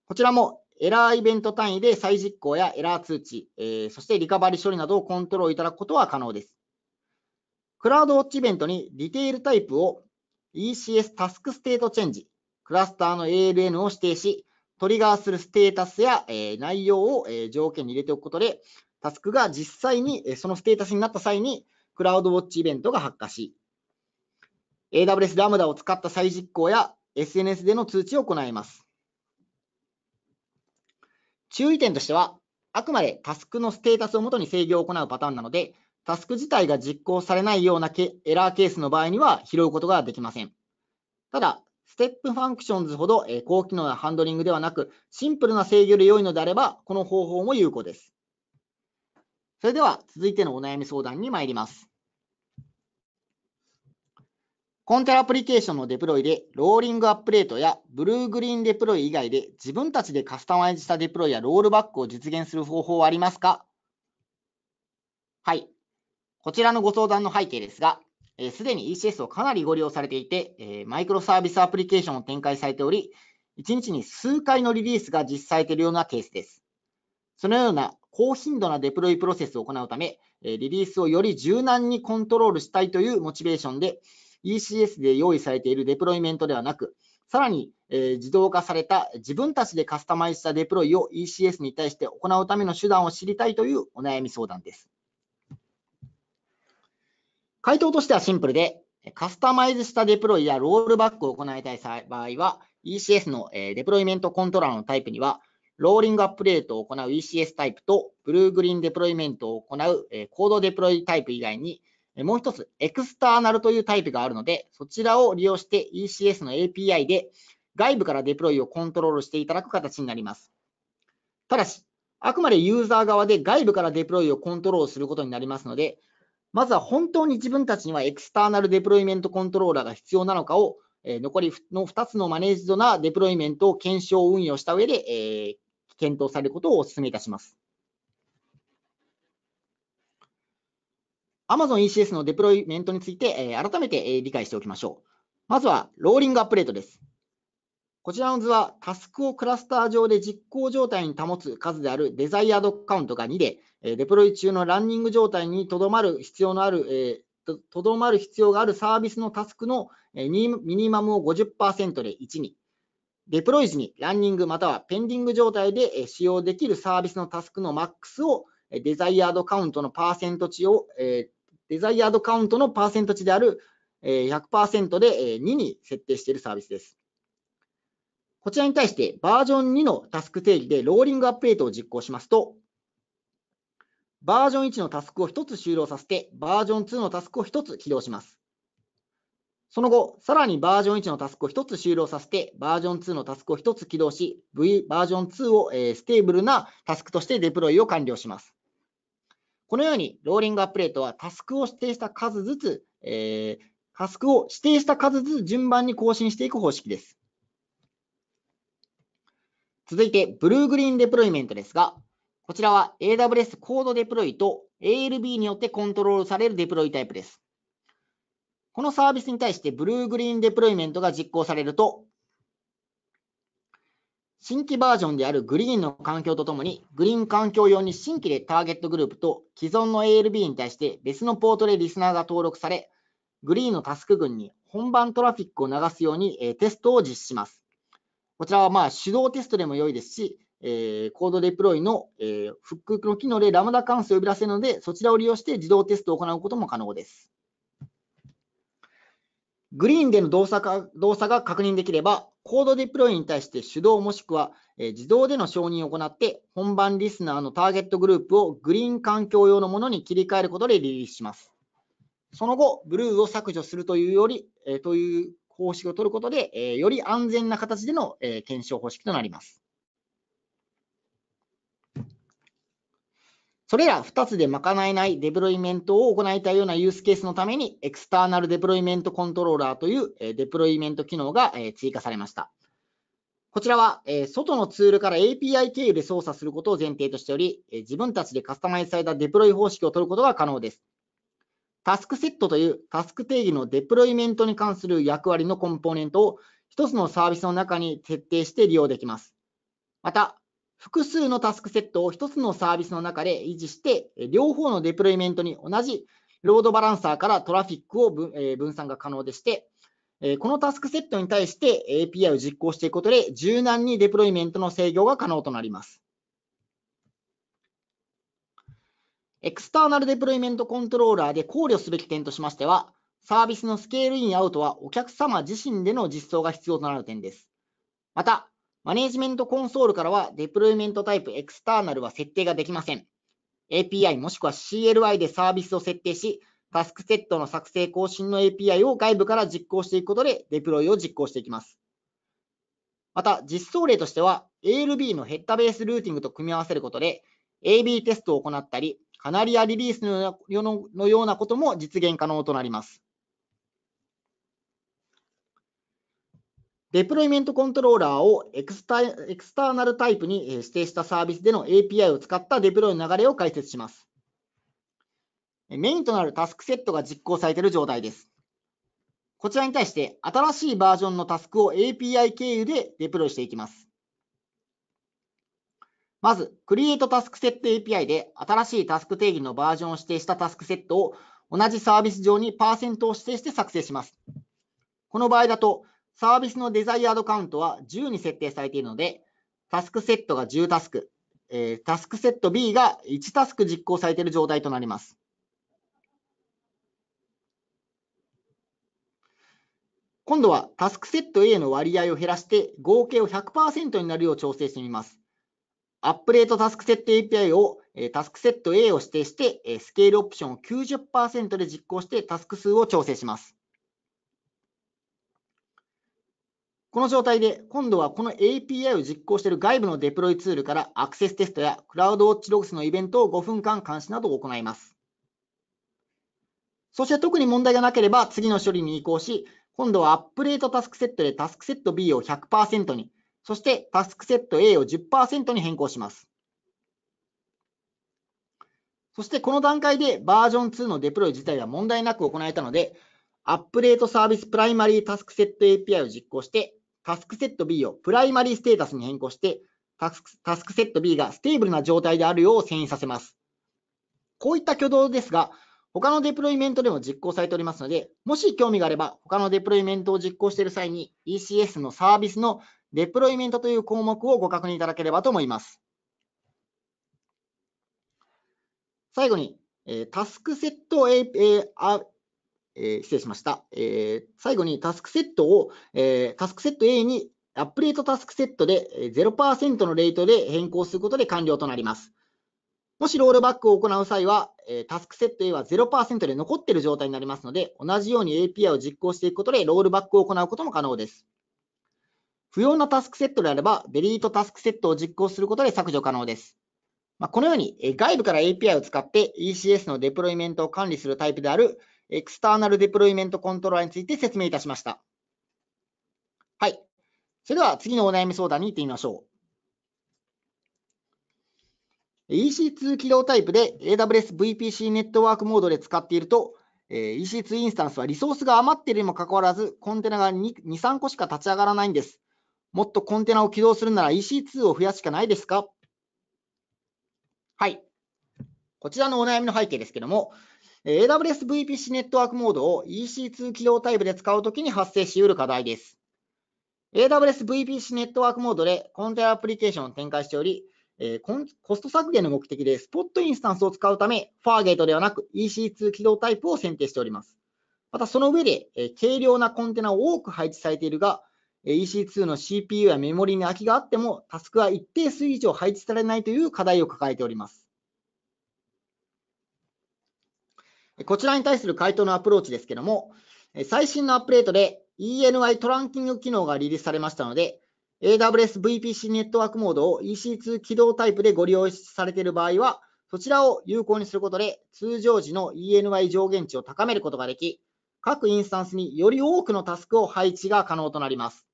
こちらもエラーイベント単位で再実行やエラー通知、えー、そしてリカバリ処理などをコントロールいただくことは可能です。クラウドウォッチイベントにディテールタイプを ECS タスクステートチェンジ、クラスターの ALN を指定し、トリガーするステータスや、えー、内容を、えー、条件に入れておくことで、タスクが実際に、えー、そのステータスになった際に、クラウドウォッチイベントが発火し、AWS ラムダを使った再実行や SNS での通知を行います。注意点としては、あくまでタスクのステータスをもとに制御を行うパターンなので、タスク自体が実行されないようなエラーケースの場合には拾うことができません。ただ、ステップファンクションズほど高機能なハンドリングではなく、シンプルな制御で良いのであれば、この方法も有効です。それでは続いてのお悩み相談に参ります。コンテナアプリケーションのデプロイで、ローリングアップデートやブルーグリーンデプロイ以外で、自分たちでカスタマイズしたデプロイやロールバックを実現する方法はありますかはい。こちらのご相談の背景ですが、す、で、に ECS をかなりご利用されていて、えー、マイクロサービスアプリケーションを展開されており、1日に数回のリリースが実施されているようなケースです。そのような高頻度なデプロイプロセスを行うため、リリースをより柔軟にコントロールしたいというモチベーションで、ECS で用意されているデプロイメントではなく、さらに、え自動化された自分たちでカスタマイズしたデプロイを ECS に対して行うための手段を知りたいというお悩み相談です。回答としてはシンプルで、カスタマイズしたデプロイやロールバックを行いたい場合は、ECS のデプロイメントコントローラーのタイプには、ローリングアップデートを行う ECS タイプと、ブルーグリーンデプロイメントを行うコードデプロイタイプ以外に、もう一つ、エクスターナルというタイプがあるので、そちらを利用して ECS の API で外部からデプロイをコントロールしていただく形になります。ただし、あくまでユーザー側で外部からデプロイをコントロールすることになりますので、まずは本当に自分たちにはエクスターナルデプロイメントコントローラーが必要なのかを、え残りの2つのマネージドなデプロイメントを検証運用した上で、え検討されることをお勧めいたします。Amazon ECS のデプロイメントについて、えー、改めて、えー、理解しておきましょう。まずは、ローリングアップデートです。こちらの図は、タスクをクラスター上で実行状態に保つ数であるデザイアードカウントが2で、デプロイ中のランニング状態にとどまる必要のある、とどまる必要があるサービスのタスクのミニマムを50%で1に、デプロイ時にランニングまたはペンディング状態で使用できるサービスのタスクのマックスをデザイアードカウントのパーセント値をデザイアードカウントのパーセント値である100%で2に設定しているサービスです。こちらに対してバージョン2のタスク定義でローリングアップデートを実行しますと、バージョン1のタスクを1つ終了させて、バージョン2のタスクを1つ起動します。その後、さらにバージョン1のタスクを1つ終了させて、バージョン2のタスクを1つ起動し、V バージョン2をステーブルなタスクとしてデプロイを完了します。このように、ローリングアップデートはタスクを指定した数ずつ、えー、タスクを指定した数ずつ順番に更新していく方式です。続いて、ブルーグリーンデプロイメントですが、こちらは AWS コードデプロイと ALB によってコントロールされるデプロイタイプです。このサービスに対してブルーグリーンデプロイメントが実行されると、新規バージョンであるグリーンの環境とともに、グリーン環境用に新規でターゲットグループと既存の ALB に対して別のポートでリスナーが登録され、グリーンのタスク群に本番トラフィックを流すように、テストを実施します。こちらはまあ手動テストでも良いですし、コードデプロイの、フックの機能でラムダ関数を呼び出せるので、そちらを利用して自動テストを行うことも可能です。グリーンでの動作が確認できれば、コードディプロイに対して手動もしくは自動での承認を行って、本番リスナーのターゲットグループをグリーン環境用のものに切り替えることでリリースします。その後、ブルーを削除するというより、えという方式を取ることで、えより安全な形での、え検証方式となります。それら2つで賄えないデプロイメントを行いたいようなユースケースのために、エクスターナルデプロイメントコントローラーというデプロイメント機能が追加されました。こちらは、外のツールから API 経由で操作することを前提としており、自分たちでカスタマイズされたデプロイ方式を取ることが可能です。タスクセットというタスク定義のデプロイメントに関する役割のコンポーネントを1つのサービスの中に設定して利用できます。また、複数のタスクセットを一つのサービスの中で維持して、両方のデプロイメントに同じロードバランサーからトラフィックを分散が可能でして、このタスクセットに対して API を実行していくことで、柔軟にデプロイメントの制御が可能となります。エクスターナルデプロイメントコントローラーで考慮すべき点としましては、サービスのスケールインアウトはお客様自身での実装が必要となる点です。また、マネジメントコンソールからは、デプロイメントタイプエクスターナルは設定ができません。API もしくは CLI でサービスを設定し、タスクセットの作成更新の API を外部から実行していくことで、デプロイを実行していきます。また、実装例としては、ALB のヘッダベースルーティングと組み合わせることで、AB テストを行ったり、カナリアリリースのようなことも実現可能となります。デプロイメントコントローラーをエクスターナルタイプに指定したサービスでの API を使ったデプロイの流れを解説します。メインとなるタスクセットが実行されている状態です。こちらに対して新しいバージョンのタスクを API 経由でデプロイしていきます。まず、Create Task Set API で新しいタスク定義のバージョンを指定したタスクセットを同じサービス上にパーセントを指定して作成します。この場合だと、サービスのデザイアードカウントは10に設定されているので、タスクセットが10タスク、えー、タスクセット B が1タスク実行されている状態となります。今度はタスクセット A の割合を減らして合計を100%になるよう調整してみます。アップデートタスクセット API をタスクセット A を指定してスケールオプションを90%で実行してタスク数を調整します。この状態で、今度はこの API を実行している外部のデプロイツールからアクセステストやクラウドウォッチログスのイベントを5分間監視などを行います。そして特に問題がなければ次の処理に移行し、今度はアップデートタスクセットでタスクセット B を100%に、そしてタスクセット A を10%に変更します。そしてこの段階でバージョン2のデプロイ自体は問題なく行えたので、アップデートサービスプライマリータスクセット API を実行して、タスクセット B をプライマリーステータスに変更して、タスクタスクセット B がステーブルな状態であるよう遷移させます。こういった挙動ですが、他のデプロイメントでも実行されておりますので、もし興味があれば、他のデプロイメントを実行している際に、ECS のサービスのデプロイメントという項目をご確認いただければと思います。最後に、タスクセット A, A, えー、失礼しました。えー、最後にタスクセットを、えー、タスクセット A にアップデートタスクセットで0%のレートで変更することで完了となります。もしロールバックを行う際は、タスクセット A は0%で残っている状態になりますので、同じように API を実行していくことでロールバックを行うことも可能です。不要なタスクセットであれば、デリートタスクセットを実行することで削除可能です。まこのように、外部から API を使って ECS のデプロイメントを管理するタイプであるエクスターナルデプロイメントコントローラーについて説明いたしました。はい。それでは次のお悩み相談に行ってみましょう。EC2 起動タイプで AWS VPC ネットワークモードで使っていると、EC2 インスタンスはリソースが余っているにもかかわらず、コンテナが2、3個しか立ち上がらないんです。もっとコンテナを起動するなら EC2 を増やすしかないですかはい。こちらのお悩みの背景ですけども、AWS VPC ネットワークモードを EC2 起動タイプで使うときに発生し得る課題です。AWS VPC ネットワークモードでコンテナアプリケーションを展開しており、えコスト削減の目的でスポットインスタンスを使うため、ファーゲートではなく EC2 起動タイプを選定しております。またその上で、え軽量なコンテナを多く配置されているが、EC2 の CPU やメモリに空きがあっても、タスクは一定数以上配置されないという課題を抱えております。こちらに対する回答のアプローチですけども、最新のアップデートで ENI トランキング機能がリリースされましたので、AWS VPC ネットワークモードを EC2 起動タイプでご利用されている場合は、そちらを有効にすることで、通常時の ENI 上限値を高めることができ、各インスタンスにより多くのタスクを配置が可能となります。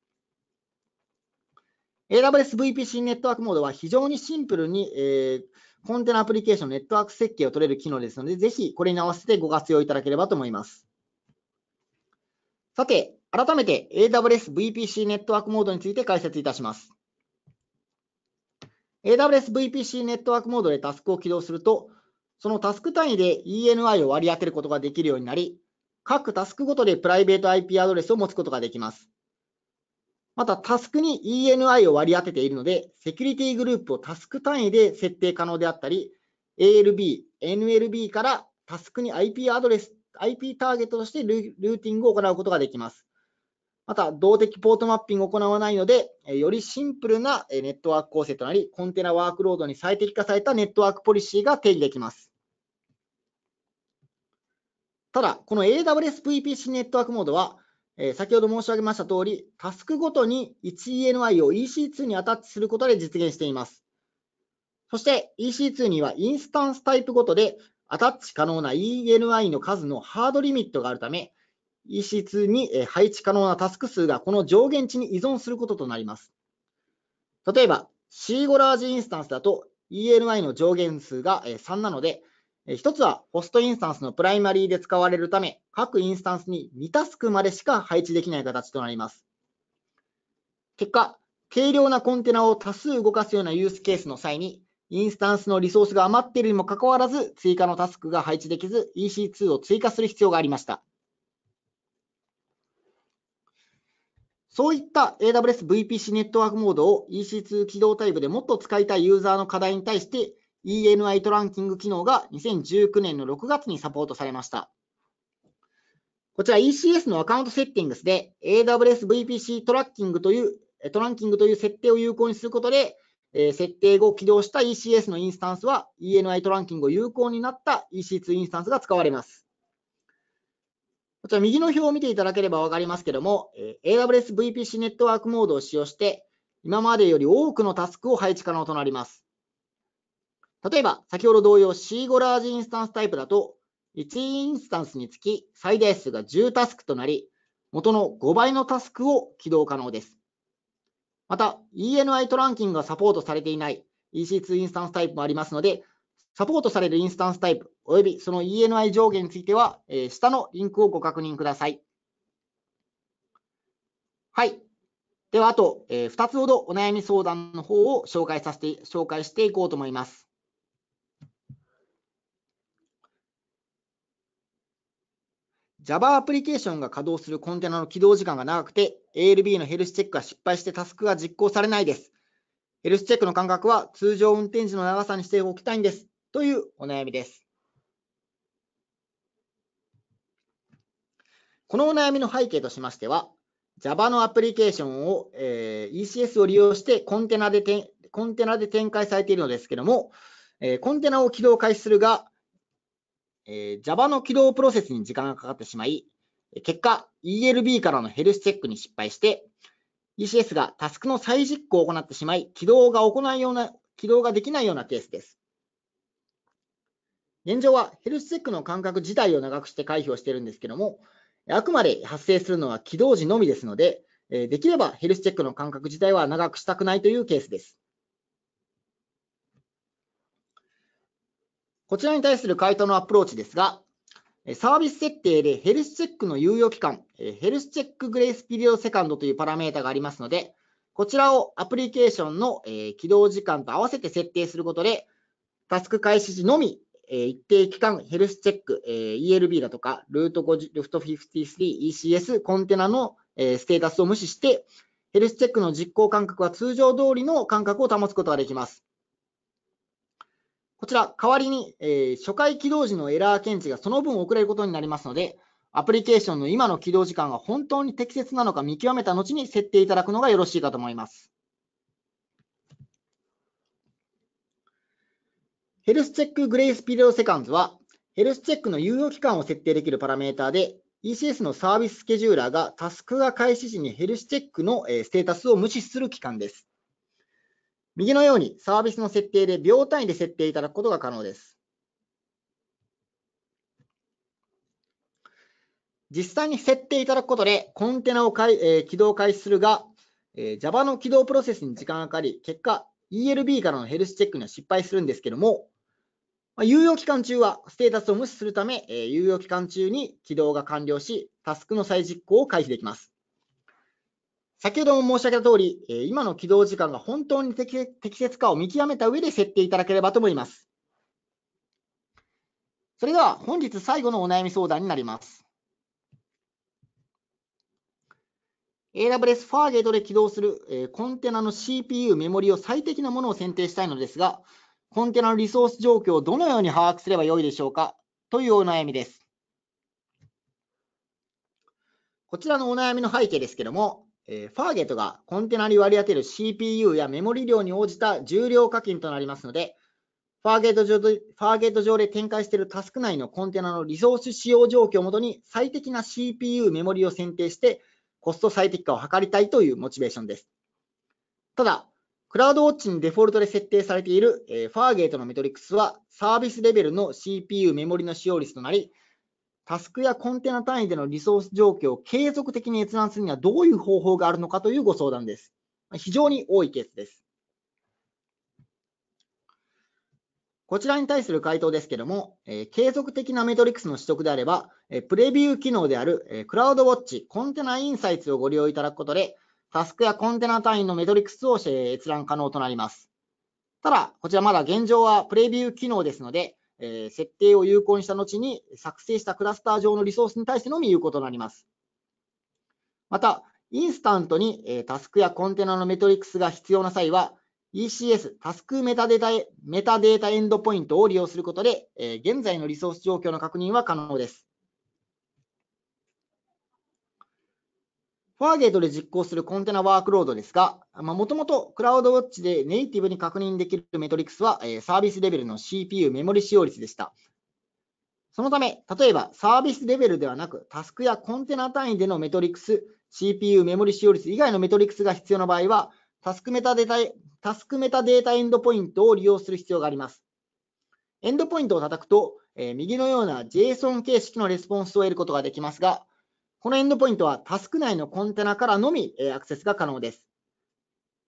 AWS VPC ネットワークモードは非常にシンプルに、えー、コンテナアプリケーションネットワーク設計を取れる機能ですので、ぜひこれに合わせてご活用いただければと思います。さて、改めて AWS VPC ネットワークモードについて解説いたします。AWS VPC ネットワークモードでタスクを起動すると、そのタスク単位で ENI を割り当てることができるようになり、各タスクごとでプライベート IP アドレスを持つことができます。また、タスクに ENI を割り当てているので、セキュリティグループをタスク単位で設定可能であったり、ALB、NLB からタスクに IP アドレス、IP ターゲットとしてルーティングを行うことができます。また、動的ポートマッピングを行わないので、よりシンプルなネットワーク構成となり、コンテナワークロードに最適化されたネットワークポリシーが定義できます。ただ、この AWS VPC ネットワークモードは、えー、先ほど申し上げました通り、タスクごとに 1ENI を EC2 にアタッチすることで実現しています。そして EC2 にはインスタンスタイプごとでアタッチ可能な ENI の数のハードリミットがあるため、EC2 に配置可能なタスク数がこの上限値に依存することとなります。例えば、C5 ラージインスタンスだと ENI の上限数が3なので、一つは、ホストインスタンスのプライマリーで使われるため、各インスタンスに2タスクまでしか配置できない形となります。結果、軽量なコンテナを多数動かすようなユースケースの際に、インスタンスのリソースが余っているにもかかわらず、追加のタスクが配置できず、EC2 を追加する必要がありました。そういった AWS VPC ネットワークモードを EC2 起動タイプでもっと使いたいユーザーの課題に対して、ENI トランキング機能が2019年の6月にサポートされました。こちら ECS のアカウントセッティングスで AWS VPC トラッキングというトランキングという設定を有効にすることで、え設定後起動した ECS のインスタンスは ENI トランキングを有効になった EC2 インスタンスが使われます。こちら右の表を見ていただければわかりますけども、AWS VPC ネットワークモードを使用して、今までより多くのタスクを配置可能となります。例えば、先ほど同様 C 5ラージインスタンスタイプだと、1インスタンスにつき最大数が10タスクとなり、元の5倍のタスクを起動可能です。また、ENI トランキングがサポートされていない EC2 インスタンスタイプもありますので、サポートされるインスタンスタイプ、およびその ENI 上限については、下のリンクをご確認ください。はい。では、あと、2つほどお悩み相談の方を紹介させて、紹介していこうと思います。Java アプリケーションが稼働するコンテナの起動時間が長くて、ALB のヘルスチェックが失敗してタスクが実行されないです。ヘルスチェックの間隔は通常運転時の長さにしておきたいんです。というお悩みです。このお悩みの背景としましては、Java のアプリケーションを、えー、ECS を利用してコンテナでコンテナで展開されているのですけども、えー、コンテナを起動開始するが、えー、Java の起動プロセスに時間がかかってしまい、結果、ELB からのヘルスチェックに失敗して、ECS がタスクの再実行を行ってしまい、起動が行うような、起動ができないようなケースです。現状はヘルスチェックの間隔自体を長くして回避をしているんですけども、あくまで発生するのは起動時のみですので、できればヘルスチェックの間隔自体は長くしたくないというケースです。こちらに対する回答のアプローチですが、サービス設定でヘルスチェックの猶予期間、ヘルスチェックグレースピリオドセカンドというパラメータがありますので、こちらをアプリケーションの起動時間と合わせて設定することで、タスク開始時のみ、一定期間ヘルスチェック、ELB だとか、ルート50、ルフト53、ECS、コンテナのステータスを無視して、ヘルスチェックの実行間隔は通常通りの間隔を保つことができます。こちら、代わりに、えー、初回起動時のエラー検知がその分遅れることになりますので、アプリケーションの今の起動時間が本当に適切なのか見極めた後に設定いただくのがよろしいかと思います。ヘルスチェックグレイスピリオセカンズは、ヘルスチェックの有用期間を設定できるパラメータで、ECS のサービススケジューラーがタスクが開始時にヘルスチェックのステータスを無視する期間です。右のようにサービスの設定で秒単位で設定いただくことが可能です。実際に設定いただくことで、コンテナをかい、えー、起動開始するが、えー、Java の起動プロセスに時間がかかり、結果、ELB からのヘルスチェックには失敗するんですけども、まあ、有用期間中はステータスを無視するため、えー、有用期間中に起動が完了し、タスクの再実行を回避できます。先ほども申し上げた通り、今の起動時間が本当に適切かを見極めた上で設定いただければと思います。それでは本日最後のお悩み相談になります。AWS Fargate で起動する、コンテナの CPU メモリを最適なものを選定したいのですが、コンテナのリソース状況をどのように把握すればよいでしょうかというお悩みです。こちらのお悩みの背景ですけども、えー、ファーゲットがコンテナに割り当てる CPU やメモリ量に応じた重量課金となりますので、ファーゲート上でファーゲート上で展開しているタスク内のコンテナのリソース使用状況をもとに最適な CPU、メモリを選定してコスト最適化を図りたいというモチベーションです。ただ、クラウドウォッチにデフォルトで設定されている、えー、ファーゲートのメトリックスはサービスレベルの CPU、メモリの使用率となり、タスクやコンテナ単位でのリソース状況を継続的に閲覧するにはどういう方法があるのかというご相談です。非常に多いケースです。こちらに対する回答ですけども、継続的なメトリックスの取得であれば、プレビュー機能である、クラウドウォッチ、コンテナインサイツをご利用いただくことで、タスクやコンテナ単位のメトリックスを閲覧可能となります。ただ、こちらまだ現状はプレビュー機能ですので、えー、設定を有効にした後に作成したクラスター上のリソースに対してのみ有効となります。また、インスタントに、えー、タスクやコンテナのメトリックスが必要な際は、ECS、タスクメタデータメタデータエンドポイントを利用することで、えー、現在のリソース状況の確認は可能です。ファーゲートで実行するコンテナワークロードですが、もともとクラウドウォッチでネイティブに確認できるメトリクスは、サービスレベルの CPU メモリ使用率でした。そのため、例えばサービスレベルではなく、タスクやコンテナ単位でのメトリクス、CPU メモリ使用率以外のメトリクスが必要な場合は、タスクメタデータ、タスクメタデータエンドポイントを利用する必要があります。エンドポイントを叩くと、え右のような JSON 形式のレスポンスを得ることができますが、このエンドポイントはタスク内のコンテナからのみアクセスが可能です。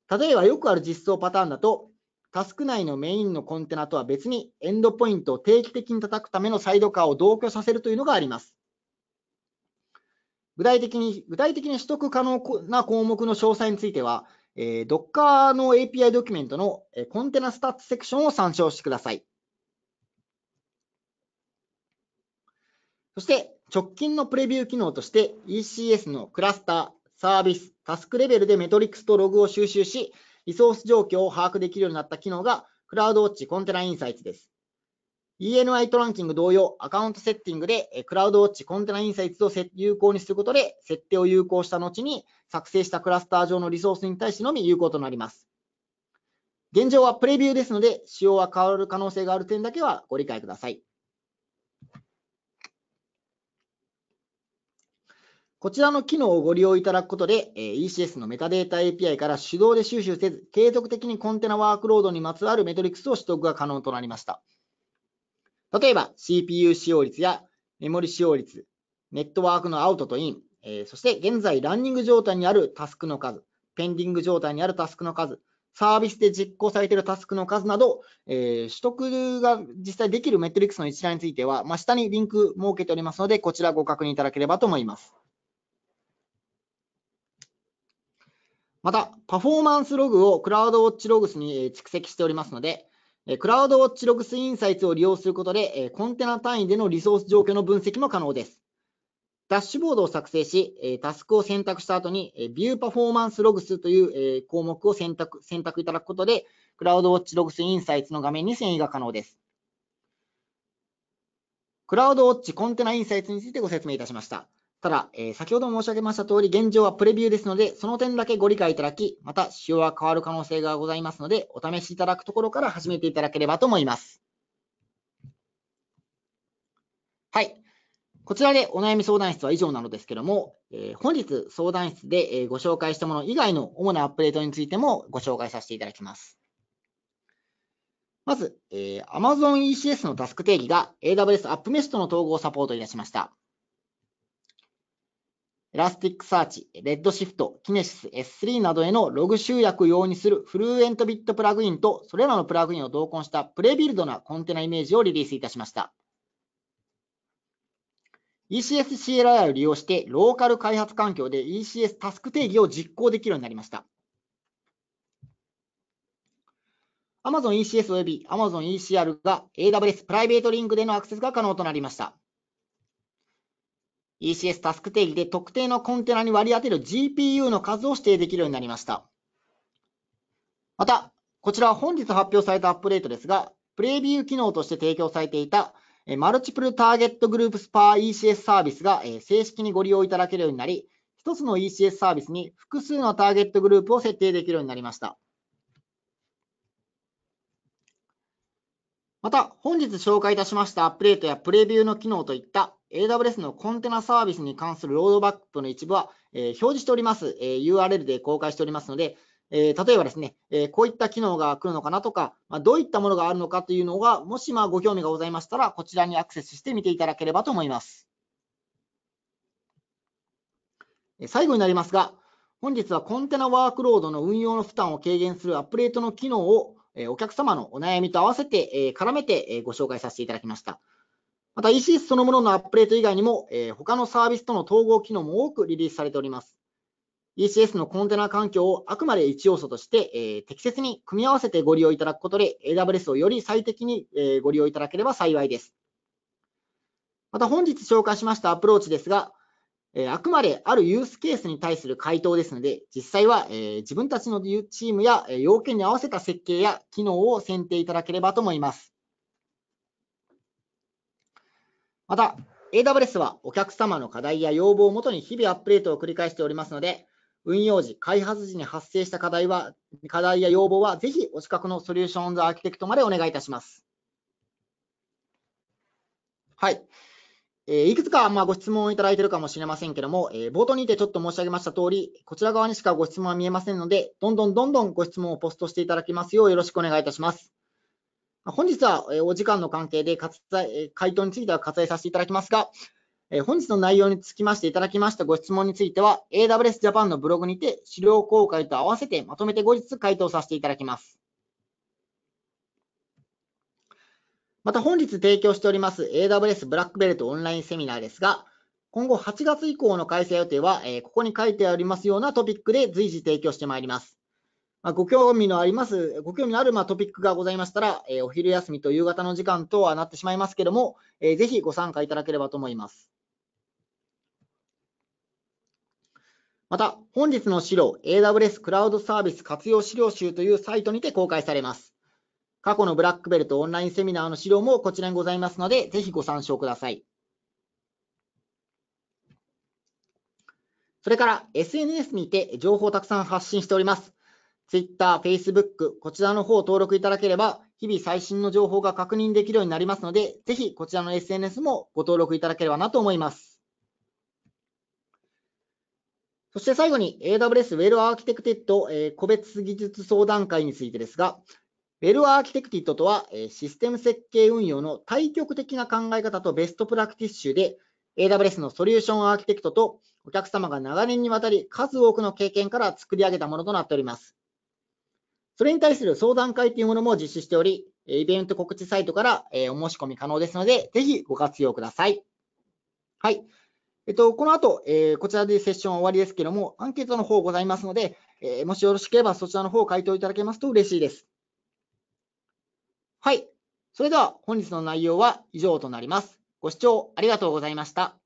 例えばよくある実装パターンだと、タスク内のメインのコンテナとは別にエンドポイントを定期的に叩くためのサイドカーを同居させるというのがあります。具体的に具体的に取得可能な項目の詳細については、えー、Docker の API ドキュメントの、えコンテナスタッツセクションを参照してください。そして、直近のプレビュー機能として ECS のクラスター、サービス、タスクレベルでメトリックスとログを収集し、リソース状況を把握できるようになった機能がクラウドウォッチコンテナインサイツです。ENI トランキング同様、アカウントセッティングでクラウドウォッチコンテナインサイツを有効にすることで、設定を有効した後に作成したクラスター上のリソースに対してのみ有効となります。現状はプレビューですので、仕様は変わる可能性がある点だけはご理解ください。こちらの機能をご利用いただくことで、ECS のメタデータ API から手動で収集せず、継続的にコンテナワークロードにまつわるメトリクスを取得が可能となりました。例えば、CPU 使用率やメモリ使用率、ネットワークのアウトとイン、えそして現在ランニング状態にあるタスクの数、ペンディング状態にあるタスクの数、サービスで実行されているタスクの数など、え取得が実際できるメトリックスの一覧については、ま下にリンク設けておりますので、こちらご確認いただければと思います。また、パフォーマンスログをクラウドウォッチログスに蓄積しておりますので、クラウドウォッチログスインサイツを利用することで、コンテナ単位でのリソース状況の分析も可能です。ダッシュボードを作成し、タスクを選択した後に、ビューパフォーマンスログスという項目を選択選択いただくことで、クラウドウォッチログスインサイツの画面に遷移が可能です。クラウドウォッチコンテナインサイツについてご説明いたしました。ただ、えー、先ほど申し上げました通り、現状はプレビューですので、その点だけご理解いただき、また仕様は変わる可能性がございますので、お試しいただくところから始めていただければと思います。はい。こちらでお悩み相談室は以上なのですけども、えー、本日相談室で、えご紹介したもの以外の主なアップデートについてもご紹介させていただきます。まず、えー、Amazon ECS のタスク定義が AWS AppMesh との統合をサポートいたしました。エラスティックサーチ、レッドシフト、キネシス S3 などへのログ集約用にするフルエントビットプラグインと、それらのプラグインを同梱したプレビルドなコンテナイメージをリリースいたしました。ECSCLI を利用してローカル開発環境で ECS タスク定義を実行できるようになりました。Amazon ECS および Amazon ECR が AWS プライベートリンクでのアクセスが可能となりました。ECS タスク定義で特定のコンテナに割り当てる GPU の数を指定できるようになりました。また、こちらは本日発表されたアップデートですが、プレビュー機能として提供されていたマルチプルターゲットグループスパー ECS サービスが正式にご利用いただけるようになり、一つの ECS サービスに複数のターゲットグループを設定できるようになりました。また、本日紹介いたしましたアップデートやプレビューの機能といった AWS のコンテナサービスに関するロードバックの一部は、え表示しております、え URL で公開しておりますので、え例えばですね、えこういった機能が来るのかなとか、まどういったものがあるのかというのが、もしまご興味がございましたら、こちらにアクセスして見ていただければと思います。最後になりますが、本日はコンテナワークロードの運用の負担を軽減するアップデートの機能をお客様のお悩みと合わせて絡めてご紹介させていただきました。また ECS そのもののアップデート以外にも、えー、他のサービスとの統合機能も多くリリースされております。ECS のコンテナ環境をあくまで一要素として、えー、適切に組み合わせてご利用いただくことで AWS をより最適に、えー、ご利用いただければ幸いです。また本日紹介しましたアプローチですが、えー、あくまであるユースケースに対する回答ですので、実際は、えー、自分たちのチームや、えー、要件に合わせた設計や機能を選定いただければと思います。また、AWS はお客様の課題や要望をもとに日々アップデートを繰り返しておりますので、運用時、開発時に発生した課題は課題や要望は、ぜひお近くのソリューションズアーキテクトまでお願いいたします。はい。えいくつか、まご質問をいただいているかもしれませんけども、え冒頭にてちょっと申し上げました通り、こちら側にしかご質問は見えませんので、どんどんどんどんご質問をポストしていただきますようよろしくお願いいたします。本日はお時間の関係で割愛、回答については割愛させていただきますが、本日の内容につきましていただきましたご質問については、AWS Japan のブログにて資料公開と合わせてまとめて後日回答させていただきます。また本日提供しております AWS ブラックベルトオンラインセミナーですが、今後8月以降の開催予定は、ここに書いてありますようなトピックで随時提供してまいります。まあ、ご興味のあります、ご興味のあるまトピックがございましたら、えー、お昼休みと夕方の時間とはなってしまいますけども、えー、ぜひご参加いただければと思います。また、本日の資料、AWS クラウドサービス活用資料集というサイトにて公開されます。過去のブラックベルトオンラインセミナーの資料もこちらにございますので、ぜひご参照ください。それから SNS にて情報をたくさん発信しております。Twitter、Facebook、こちらの方を登録いただければ、日々最新の情報が確認できるようになりますので、ぜひこちらの SNS もご登録いただければなと思います。そして最後に AWS Well Architected 個別技術相談会についてですが、Well Architected とはシステム設計運用の対極的な考え方とベストプラクティッシュで、AWS のソリューションアーキテクトとお客様が長年にわたり数多くの経験から作り上げたものとなっております。それに対する相談会というものも実施しており、イベント告知サイトからお申し込み可能ですので、ぜひご活用ください。はい。えっと、この後、こちらでセッション終わりですけども、アンケートの方ございますので、もしよろしければそちらの方回答いただけますと嬉しいです。はい。それでは本日の内容は以上となります。ご視聴ありがとうございました。